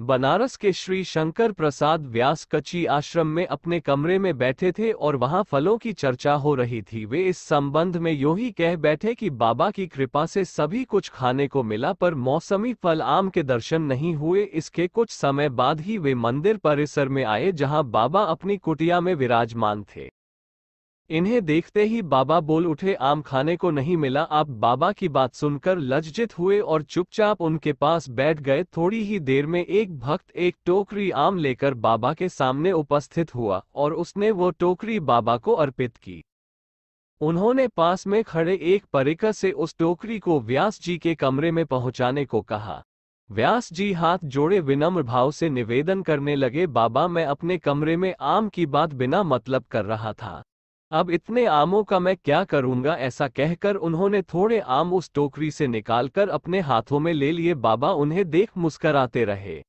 बनारस के श्री शंकर प्रसाद व्यास कच्ची आश्रम में अपने कमरे में बैठे थे और वहां फलों की चर्चा हो रही थी वे इस संबंध में यो ही कह बैठे कि बाबा की कृपा से सभी कुछ खाने को मिला पर मौसमी फल आम के दर्शन नहीं हुए इसके कुछ समय बाद ही वे मंदिर परिसर में आए जहां बाबा अपनी कुटिया में विराजमान थे इन्हें देखते ही बाबा बोल उठे आम खाने को नहीं मिला आप बाबा की बात सुनकर लज्जित हुए और चुपचाप उनके पास बैठ गए थोड़ी ही देर में एक भक्त एक टोकरी आम लेकर बाबा के सामने उपस्थित हुआ और उसने वो टोकरी बाबा को अर्पित की उन्होंने पास में खड़े एक परिकर से उस टोकरी को व्यास जी के कमरे में पहुंचाने को कहा व्यास जी हाथ जोड़े विनम्र भाव से निवेदन करने लगे बाबा मैं अपने कमरे में आम की बात बिना मतलब कर रहा था अब इतने आमों का मैं क्या करूंगा ऐसा कहकर उन्होंने थोड़े आम उस टोकरी से निकालकर अपने हाथों में ले लिए बाबा उन्हें देख मुस्कराते रहे